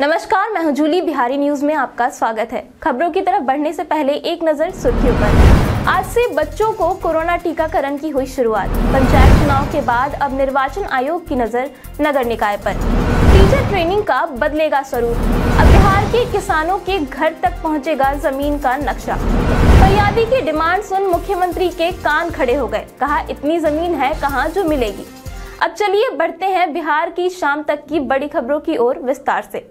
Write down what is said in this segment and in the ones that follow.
नमस्कार मैं हूं जूली बिहारी न्यूज में आपका स्वागत है खबरों की तरफ बढ़ने से पहले एक नजर सुर्खियों पर आज से बच्चों को कोरोना टीकाकरण की हुई शुरुआत पंचायत चुनाव के बाद अब निर्वाचन आयोग की नजर नगर निकाय पर टीचर ट्रेनिंग का बदलेगा स्वरूप अब बिहार के किसानों के घर तक पहुँचेगा जमीन का नक्शा फरियादी की डिमांड सुन मुख्यमंत्री के कान खड़े हो गए कहा इतनी जमीन है कहाँ जो मिलेगी अब चलिए बढ़ते हैं बिहार की शाम तक की बड़ी खबरों की ओर विस्तार से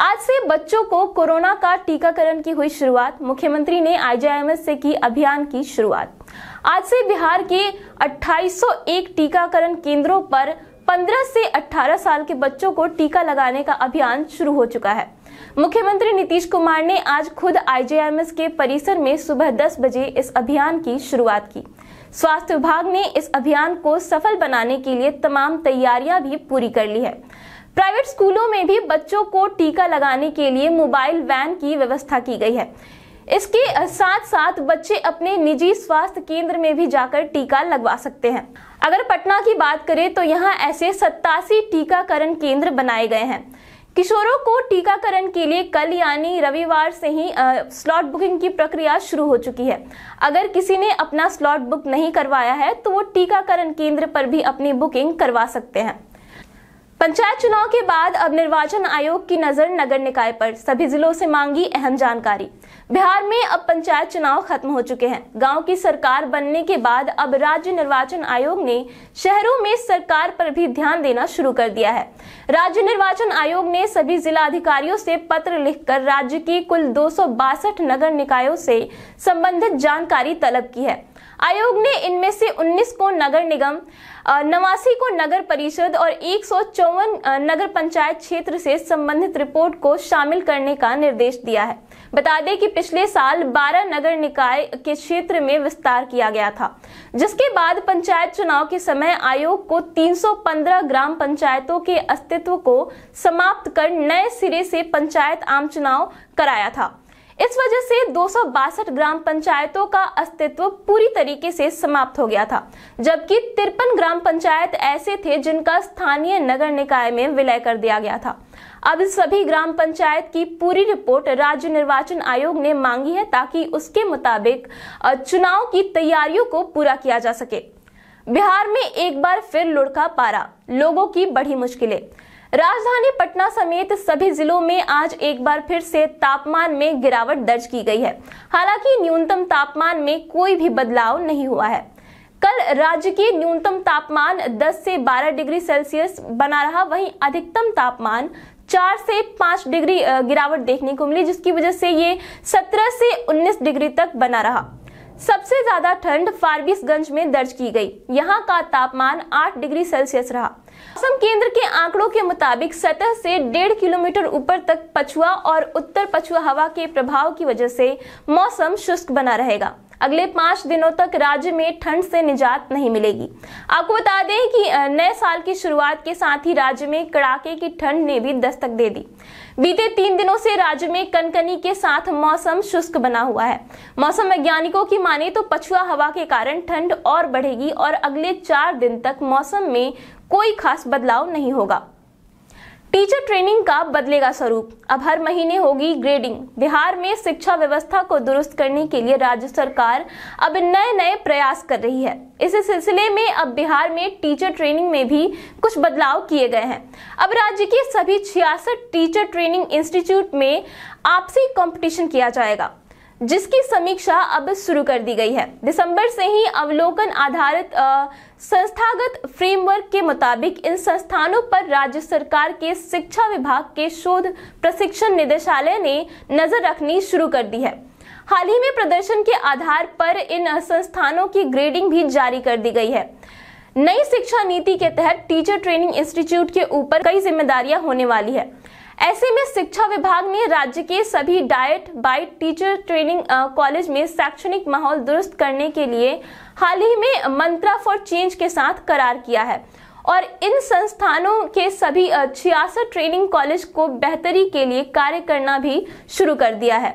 आज से बच्चों को कोरोना का टीकाकरण की हुई शुरुआत मुख्यमंत्री ने आईजीआईएमएस से की अभियान की शुरुआत आज से बिहार के 2801 टीकाकरण केंद्रों पर 15 से 18 साल के बच्चों को टीका लगाने का अभियान शुरू हो चुका है मुख्यमंत्री नीतीश कुमार ने आज खुद आईजीआईएमएस के परिसर में सुबह 10 बजे इस अभियान की शुरुआत की स्वास्थ्य विभाग ने इस अभियान को सफल बनाने के लिए तमाम तैयारियां भी पूरी कर ली है प्राइवेट स्कूलों में भी बच्चों को टीका लगाने के लिए मोबाइल वैन की व्यवस्था की गई है इसके साथ साथ बच्चे अपने निजी स्वास्थ्य केंद्र में भी जाकर टीका लगवा सकते हैं अगर पटना की बात करें तो यहाँ ऐसे सत्तासी टीकाकरण केंद्र बनाए गए हैं किशोरों को टीकाकरण के लिए कल यानी रविवार से ही स्लॉट बुकिंग की प्रक्रिया शुरू हो चुकी है अगर किसी ने अपना स्लॉट बुक नहीं करवाया है तो वो टीकाकरण केंद्र पर भी अपनी बुकिंग करवा सकते हैं पंचायत चुनाव के बाद अब निर्वाचन आयोग की नजर नगर निकाय पर सभी जिलों से मांगी अहम जानकारी बिहार में अब पंचायत चुनाव खत्म हो चुके हैं गांव की सरकार बनने के बाद अब राज्य निर्वाचन आयोग ने शहरों में सरकार पर भी ध्यान देना शुरू कर दिया है राज्य निर्वाचन आयोग ने सभी जिला अधिकारियों से पत्र लिखकर राज्य की कुल दो नगर निकायों से संबंधित जानकारी तलब की है आयोग ने इनमें से 19 को नगर निगम नवासी को नगर परिषद और एक नगर पंचायत क्षेत्र से संबंधित रिपोर्ट को शामिल करने का निर्देश दिया है बता दें कि पिछले साल 12 नगर निकाय के क्षेत्र में विस्तार किया गया था जिसके बाद पंचायत चुनाव के समय आयोग को 315 ग्राम पंचायतों के अस्तित्व को समाप्त कर नए सिरे से पंचायत आम चुनाव कराया था इस वजह से दो ग्राम पंचायतों का अस्तित्व पूरी तरीके से समाप्त हो गया था जबकि तिरपन ग्राम पंचायत ऐसे थे जिनका स्थानीय नगर निकाय में विलय कर दिया गया था अब सभी ग्राम पंचायत की पूरी रिपोर्ट राज्य निर्वाचन आयोग ने मांगी है ताकि उसके मुताबिक चुनाव की तैयारियों को पूरा किया जा सके बिहार में एक बार फिर लुढ़का पारा लोगों की बड़ी मुश्किलें राजधानी पटना समेत सभी जिलों में आज एक बार फिर से तापमान में गिरावट दर्ज की गई है हालांकि न्यूनतम तापमान में कोई भी बदलाव नहीं हुआ है कल राज्य के न्यूनतम तापमान 10 से 12 डिग्री सेल्सियस बना रहा वहीं अधिकतम तापमान चार से 5 डिग्री गिरावट देखने को मिली जिसकी वजह से ये सत्रह से उन्नीस डिग्री तक बना रहा सबसे ज्यादा ठंड फारबिसगंज में दर्ज की गई यहाँ का तापमान आठ डिग्री सेल्सियस रहा मौसम केंद्र के आंकड़ों के मुताबिक सतह से डेढ़ किलोमीटर ऊपर तक पछुआ और उत्तर पछुआ हवा के प्रभाव की वजह से मौसम शुष्क बना रहेगा अगले पांच दिनों तक राज्य में ठंड से निजात नहीं मिलेगी आपको बता दें कि नए साल की शुरुआत के साथ ही राज्य में कड़ाके की ठंड ने भी दस्तक दे दी बीते तीन दिनों से राज्य में कनकनी के साथ मौसम शुष्क बना हुआ है मौसम वैज्ञानिकों की माने तो पछुआ हवा के कारण ठंड और बढ़ेगी और अगले चार दिन तक मौसम में कोई खास बदलाव नहीं होगा टीचर ट्रेनिंग का बदलेगा स्वरूप अब हर महीने होगी ग्रेडिंग बिहार में शिक्षा व्यवस्था को दुरुस्त करने के लिए राज्य सरकार अब नए नए प्रयास कर रही है इस सिलसिले में अब बिहार में टीचर ट्रेनिंग में भी कुछ बदलाव किए गए हैं अब राज्य के सभी छियासठ टीचर ट्रेनिंग इंस्टीट्यूट में आपसी कंपटीशन किया जाएगा जिसकी समीक्षा अब शुरू कर दी गई है दिसंबर से ही अवलोकन आधारित संस्थागत फ्रेमवर्क के मुताबिक इन संस्थानों पर राज्य सरकार के शिक्षा विभाग के शोध प्रशिक्षण निदेशालय ने नजर रखनी शुरू कर दी है हाल ही में प्रदर्शन के आधार पर इन संस्थानों की ग्रेडिंग भी जारी कर दी गई है नई शिक्षा नीति के तहत टीचर ट्रेनिंग इंस्टीट्यूट के ऊपर कई जिम्मेदारियां होने वाली है ऐसे में शिक्षा विभाग ने राज्य के सभी डाइट बाइट टीचर ट्रेनिंग कॉलेज में शैक्षणिक माहौल दुरुस्त करने के लिए हाल ही में मंत्रा फॉर चेंज के साथ करार किया है और इन संस्थानों के सभी छियासठ ट्रेनिंग कॉलेज को बेहतरी के लिए कार्य करना भी शुरू कर दिया है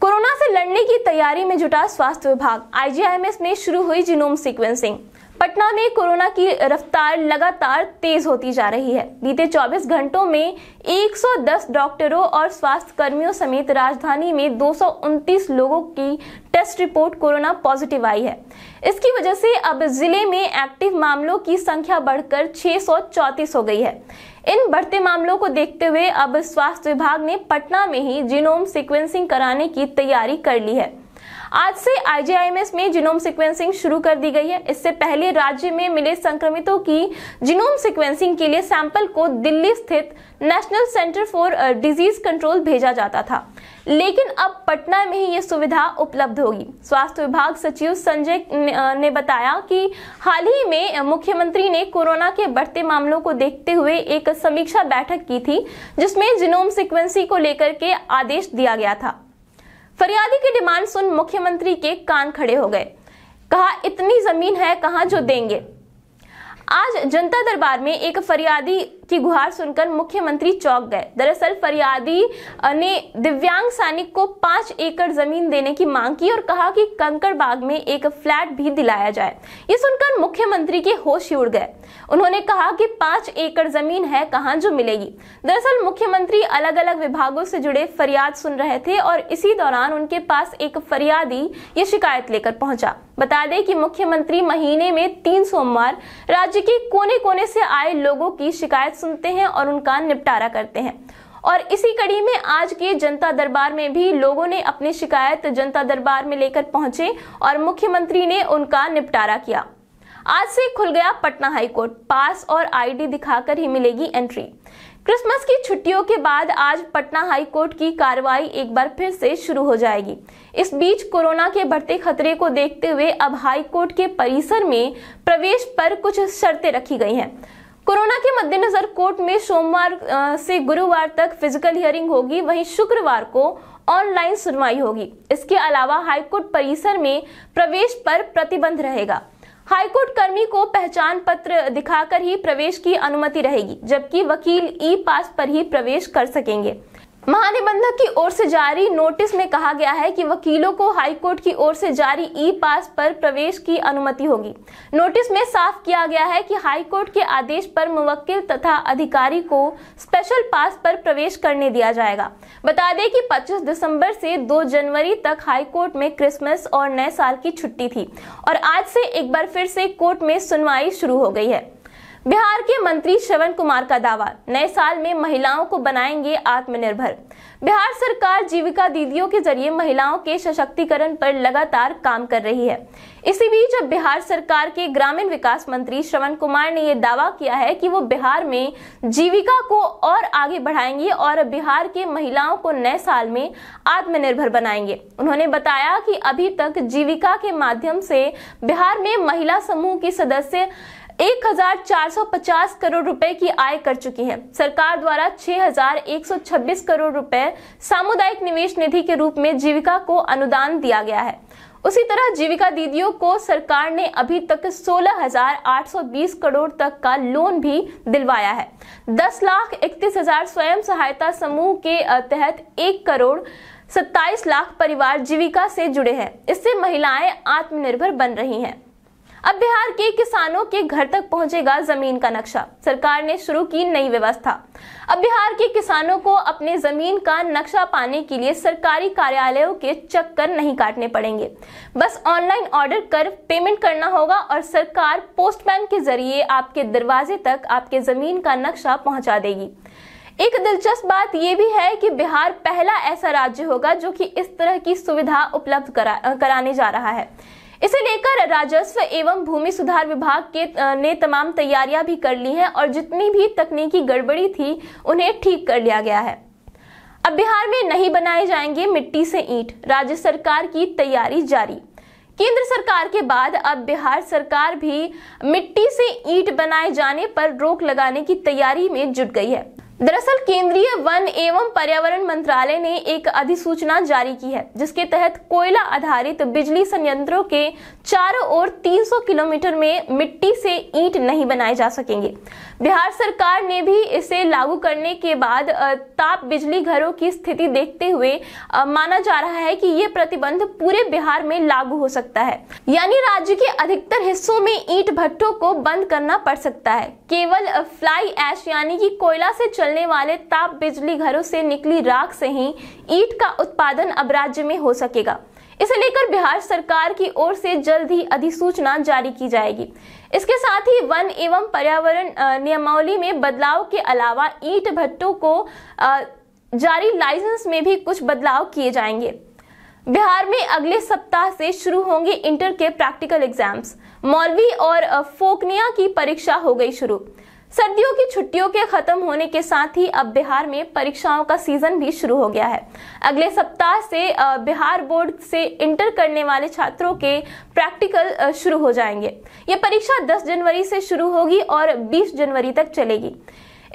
कोरोना से लड़ने की तैयारी में जुटा स्वास्थ्य विभाग आईजीआईएमएस में शुरू हुई जीनोम सीक्वेंसिंग पटना में कोरोना की रफ्तार लगातार तेज होती जा रही है बीते 24 घंटों में 110 डॉक्टरों और स्वास्थ्य कर्मियों समेत राजधानी में दो लोगों की टेस्ट रिपोर्ट कोरोना पॉजिटिव आई है इसकी वजह से अब जिले में एक्टिव मामलों की संख्या बढ़कर छह हो गई है इन बढ़ते मामलों को देखते हुए अब स्वास्थ्य विभाग ने पटना में ही जीनोम सिक्वेंसिंग कराने की तैयारी कर ली है आज से आईजीआईएमएस में जीनोम सिक्वेंसिंग शुरू कर दी गई है इससे पहले राज्य में मिले संक्रमितों की जीनोम सिक्वेंसिंग के लिए सैंपल को दिल्ली स्थित National Centre for Disease Control भेजा जाता था लेकिन अब पटना में ही ये सुविधा उपलब्ध होगी स्वास्थ्य विभाग सचिव संजय ने बताया कि हाल ही में मुख्यमंत्री ने कोरोना के बढ़ते मामलों को देखते हुए एक समीक्षा बैठक की थी जिसमें जीनोम सिक्वेंसी को लेकर के आदेश दिया गया था फरियादी की डिमांड सुन मुख्यमंत्री के कान खड़े हो गए कहा इतनी जमीन है कहा जो देंगे आज जनता दरबार में एक फरियादी की गुहार सुनकर मुख्यमंत्री चौंक गए दरअसल फरियादी ने दिव्यांग सैनिक को पांच एकड़ जमीन देने की मांग की और कहा कि कंकड़बाग में एक फ्लैट भी दिलाया जाए ये सुनकर मुख्यमंत्री के होश उड़ गए उन्होंने कहा कि पांच एकड़ जमीन है कहाँ जो मिलेगी दरअसल मुख्यमंत्री अलग अलग विभागों से जुड़े फरियाद सुन रहे थे और इसी दौरान उनके पास एक फरियादी ये शिकायत लेकर पहुंचा बता दें कि मुख्यमंत्री महीने में तीन सोमवार राज्य के कोने कोने से आए लोगों की शिकायत शिकायत सुनते हैं और उनका निपटारा करते हैं और इसी कड़ी में आज के जनता दरबार में भी लोगों ने अपनी शिकायत जनता दरबार में लेकर पहुंचे और मुख्यमंत्री ने उनका निपटारा किया आज से खुल गया पटना हाईकोर्ट पास और आईडी दिखाकर ही मिलेगी एंट्री क्रिसमस की छुट्टियों के बाद आज पटना हाईकोर्ट की कार्रवाई एक बार फिर से शुरू हो जाएगी इस बीच कोरोना के बढ़ते खतरे को देखते हुए अब हाईकोर्ट के परिसर में प्रवेश पर कुछ शर्तें रखी गई हैं कोरोना के मद्देनजर कोर्ट में सोमवार से गुरुवार तक फिजिकल हियरिंग होगी वहीं शुक्रवार को ऑनलाइन सुनवाई होगी इसके अलावा हाईकोर्ट परिसर में प्रवेश पर प्रतिबंध रहेगा हाईकोर्ट कर्मी को पहचान पत्र दिखाकर ही प्रवेश की अनुमति रहेगी जबकि वकील ई पास पर ही प्रवेश कर सकेंगे महानिबंधक की ओर से जारी नोटिस में कहा गया है कि वकीलों को हाईकोर्ट की ओर से जारी ई पास पर प्रवेश की अनुमति होगी नोटिस में साफ किया गया है कि हाईकोर्ट के आदेश पर मुवक्किल तथा अधिकारी को स्पेशल पास पर प्रवेश करने दिया जाएगा बता दें कि 25 दिसंबर से 2 जनवरी तक हाईकोर्ट में क्रिसमस और नए साल की छुट्टी थी और आज से एक बार फिर से कोर्ट में सुनवाई शुरू हो गई है बिहार के मंत्री श्रवण कुमार का दावा नए साल में महिलाओं को बनाएंगे आत्मनिर्भर बिहार सरकार जीविका दीदियों के जरिए महिलाओं के सशक्तिकरण पर लगातार काम कर रही है इसी बीच अब बिहार सरकार के ग्रामीण विकास मंत्री श्रवण कुमार ने यह दावा किया है कि वो बिहार में जीविका को और आगे बढ़ाएंगे और बिहार के महिलाओं को नए साल में आत्मनिर्भर बनाएंगे उन्होंने बताया कि अभी तक जीविका के माध्यम से बिहार में महिला समूह की सदस्य 1450 करोड़ रुपए की आय कर चुकी है सरकार द्वारा 6126 करोड़ रुपए सामुदायिक निवेश निधि के रूप में जीविका को अनुदान दिया गया है उसी तरह जीविका दीदियों को सरकार ने अभी तक 16,820 करोड़ तक का लोन भी दिलवाया है दस लाख इकतीस हजार स्वयं सहायता समूह के तहत एक करोड़ 27 लाख परिवार जीविका से जुड़े हैं इससे महिलाएं आत्मनिर्भर बन रही हैं अब बिहार के किसानों के घर तक पहुंचेगा जमीन का नक्शा सरकार ने शुरू की नई व्यवस्था अब बिहार के किसानों को अपने जमीन का नक्शा पाने के लिए सरकारी कार्यालयों के चक्कर नहीं काटने पड़ेंगे बस ऑनलाइन ऑर्डर कर पेमेंट करना होगा और सरकार पोस्टमैन के जरिए आपके दरवाजे तक आपके जमीन का नक्शा पहुंचा देगी एक दिलचस्प बात यह भी है कि बिहार पहला ऐसा राज्य होगा जो कि इस तरह की सुविधा उपलब्ध करा, कराने जा रहा है इसे लेकर राजस्व एवं भूमि सुधार विभाग के ने तमाम तैयारियां भी कर ली हैं और जितनी भी तकनीकी गड़बड़ी थी उन्हें ठीक कर लिया गया है अब बिहार में नहीं बनाए जाएंगे मिट्टी से ईंट राज्य सरकार की तैयारी जारी केंद्र सरकार के बाद अब बिहार सरकार भी मिट्टी से ईंट बनाए जाने पर रोक लगाने की तैयारी में जुट गई है दरअसल केंद्रीय वन एवं पर्यावरण मंत्रालय ने एक अधिसूचना जारी की है जिसके तहत कोयला आधारित बिजली संयंत्रों के चारों ओर 300 किलोमीटर में मिट्टी से ईंट नहीं बनाए जा सकेंगे बिहार सरकार ने भी इसे लागू करने के बाद ताप बिजली घरों की स्थिति देखते हुए माना जा रहा है कि ये प्रतिबंध पूरे बिहार में लागू हो सकता है यानी राज्य के अधिकतर हिस्सों में ईट भट्टों को बंद करना पड़ सकता है केवल फ्लाई ऐश यानी कि कोयला से चलने वाले ताप बिजली घरों से निकली राख से ही ईट का उत्पादन अब राज्य में हो सकेगा इसे लेकर बिहार सरकार की ओर से जल्द ही अधिसूचना जारी की जाएगी इसके साथ ही वन एवं पर्यावरण नियमावली में बदलाव के अलावा ईट भट्टों को जारी लाइसेंस में भी कुछ बदलाव किए जाएंगे बिहार में अगले सप्ताह से शुरू होंगे इंटर के प्रैक्टिकल एग्जाम्स मौलवी और फोकनिया की परीक्षा हो गई शुरू सर्दियों की छुट्टियों के खत्म होने के साथ ही अब बिहार में परीक्षाओं का सीजन भी शुरू हो गया है अगले सप्ताह से बिहार बोर्ड से इंटर करने वाले छात्रों के प्रैक्टिकल शुरू हो जाएंगे ये परीक्षा 10 जनवरी से शुरू होगी और 20 जनवरी तक चलेगी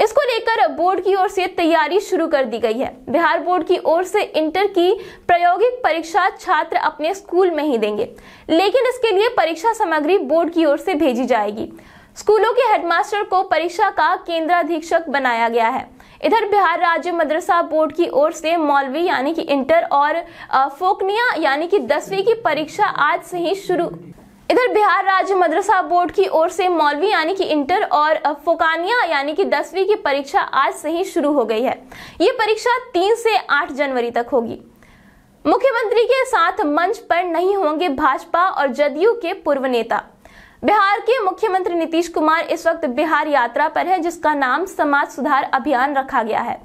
इसको लेकर बोर्ड की ओर से तैयारी शुरू कर दी गई है बिहार बोर्ड की ओर से इंटर की प्रायोगिक परीक्षा छात्र अपने स्कूल में ही देंगे लेकिन इसके लिए परीक्षा सामग्री बोर्ड की ओर से भेजी जाएगी स्कूलों के हेडमास्टर को परीक्षा का केंद्राधीक्षक बनाया गया है इधर बिहार राज्य मदरसा बोर्ड की ओर से मौलवी यानी कि इंटर और फोकनिया यानी कि दसवीं की परीक्षा आज से ही शुरू इधर बिहार राज्य मदरसा बोर्ड की ओर से मौलवी यानी कि इंटर और फोकानिया यानी कि दसवीं की परीक्षा आज से ही शुरू हो गई है ये परीक्षा तीन से आठ जनवरी तक होगी मुख्यमंत्री के साथ मंच पर नहीं होंगे भाजपा और जदयू के पूर्व नेता बिहार के मुख्यमंत्री नीतीश कुमार इस वक्त बिहार यात्रा पर है जिसका नाम समाज सुधार अभियान रखा गया है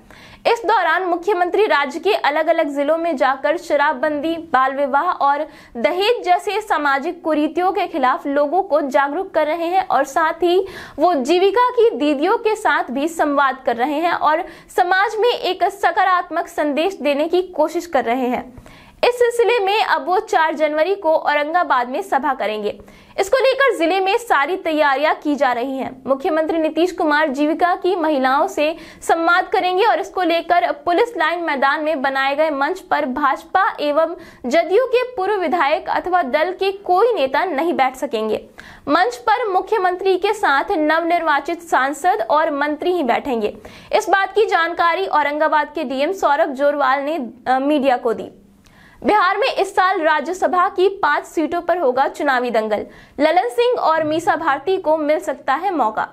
इस दौरान मुख्यमंत्री राज्य के अलग अलग जिलों में जाकर शराबबंदी बाल विवाह और दहेज जैसे सामाजिक कुरीतियों के खिलाफ लोगों को जागरूक कर रहे हैं और साथ ही वो जीविका की दीदियों के साथ भी संवाद कर रहे हैं और समाज में एक सकारात्मक संदेश देने की कोशिश कर रहे हैं इस सिलसिले में अब वो 4 जनवरी को औरंगाबाद में सभा करेंगे इसको लेकर जिले में सारी तैयारियां की जा रही हैं। मुख्यमंत्री नीतीश कुमार जीविका की महिलाओं से संवाद करेंगे और इसको लेकर पुलिस लाइन मैदान में बनाए गए मंच पर भाजपा एवं जदयू के पूर्व विधायक अथवा दल के कोई नेता नहीं बैठ सकेंगे मंच पर मुख्यमंत्री के साथ नवनिर्वाचित सांसद और मंत्री ही बैठेंगे इस बात की जानकारी औरंगाबाद के डीएम सौरभ जोरवाल ने मीडिया को दी बिहार में इस साल राज्यसभा की पांच सीटों पर होगा चुनावी दंगल ललन सिंह और मीसा भारती को मिल सकता है मौका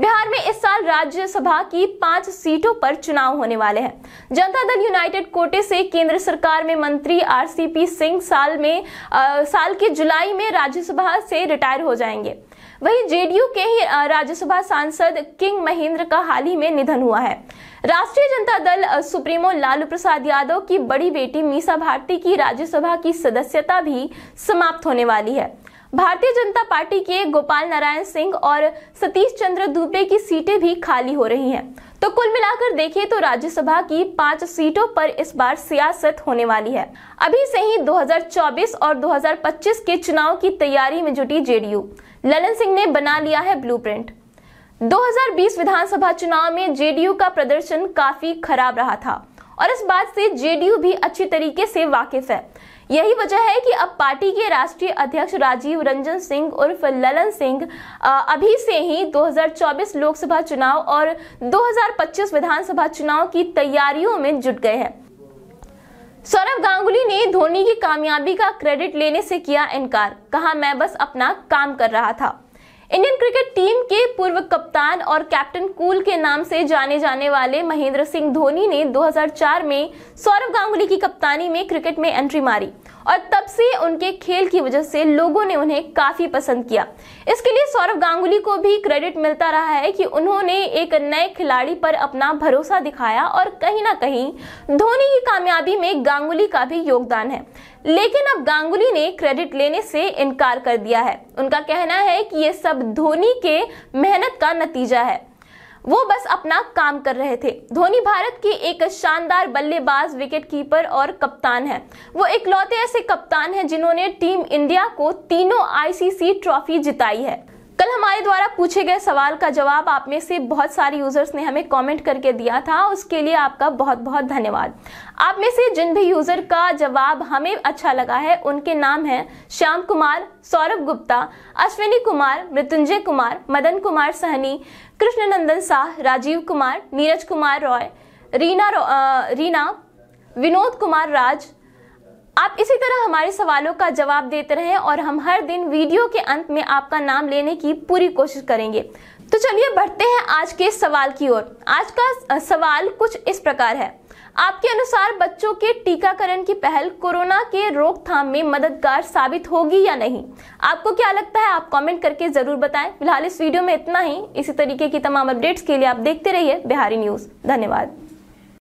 बिहार में इस साल राज्यसभा की पांच सीटों पर चुनाव होने वाले हैं जनता दल यूनाइटेड कोटे से केंद्र सरकार में मंत्री आरसीपी सिंह साल में आ, साल के जुलाई में राज्यसभा से रिटायर हो जाएंगे वहीं जेडीयू के ही राज्यसभा सांसद किंग महेंद्र का हाल ही में निधन हुआ है राष्ट्रीय जनता दल सुप्रीमो लालू प्रसाद यादव की बड़ी बेटी मीसा भारती की राज्यसभा की सदस्यता भी समाप्त होने वाली है भारतीय जनता पार्टी के गोपाल नारायण सिंह और सतीश चंद्र दुबे की सीटें भी खाली हो रही हैं तो कुल मिलाकर देखें तो राज्यसभा की पांच सीटों पर इस बार सियासत होने वाली है अभी से ही 2024 और 2025 के चुनाव की तैयारी में जुटी जेडीयू ललन सिंह ने बना लिया है ब्लूप्रिंट 2020 विधानसभा चुनाव में जेडीयू का प्रदर्शन काफी खराब रहा था और इस बात से जेडीयू भी अच्छी तरीके से वाकिफ है यही वजह है कि अब पार्टी के राष्ट्रीय अध्यक्ष राजीव रंजन सिंह उर्फ ललन सिंह अभी से ही 2024 लोकसभा चुनाव और 2025 विधानसभा चुनाव की तैयारियों में जुट गए हैं सौरभ गांगुली ने धोनी की कामयाबी का क्रेडिट लेने से किया इनकार कहा मैं बस अपना काम कर रहा था इंडियन क्रिकेट टीम के पूर्व कप्तान और कैप्टन कूल के नाम से जाने जाने वाले महेंद्र सिंह धोनी ने 2004 में सौरव गांगुली की कप्तानी में क्रिकेट में एंट्री मारी और तब से उनके खेल की वजह से लोगों ने उन्हें काफी पसंद किया इसके लिए सौरव गांगुली को भी क्रेडिट मिलता रहा है कि उन्होंने एक नए खिलाड़ी पर अपना भरोसा दिखाया और कहीं ना कहीं धोनी की कामयाबी में गांगुली का भी योगदान है लेकिन अब गांगुली ने क्रेडिट लेने से इनकार कर दिया है उनका कहना है कि ये सब धोनी के मेहनत का नतीजा है वो बस अपना काम कर रहे थे धोनी भारत के एक शानदार बल्लेबाज विकेट कीपर और कप्तान है वो इकलौते ऐसे कप्तान हैं जिन्होंने टीम इंडिया को तीनों आईसीसी ट्रॉफी जिताई है कल हमारे द्वारा पूछे गए सवाल का जवाब आप में से बहुत सारे यूजर्स ने हमें कमेंट करके दिया था उसके लिए आपका बहुत बहुत धन्यवाद आप में से जिन भी यूजर का जवाब हमें अच्छा लगा है उनके नाम है श्याम कुमार सौरभ गुप्ता अश्विनी कुमार मृत्युंजय कुमार मदन कुमार सहनी कृष्णनंदन शाह राजीव कुमार नीरज कुमार रॉय रीना रीना विनोद कुमार राज आप इसी तरह हमारे सवालों का जवाब देते रहें और हम हर दिन वीडियो के अंत में आपका नाम लेने की पूरी कोशिश करेंगे तो चलिए बढ़ते हैं आज के सवाल की ओर आज का सवाल कुछ इस प्रकार है आपके अनुसार बच्चों के टीकाकरण की पहल कोरोना के रोकथाम में मददगार साबित होगी या नहीं आपको क्या लगता है आप कमेंट करके जरूर बताएं फिलहाल इस वीडियो में इतना ही इसी तरीके की तमाम अपडेट्स के लिए आप देखते रहिए बिहारी न्यूज धन्यवाद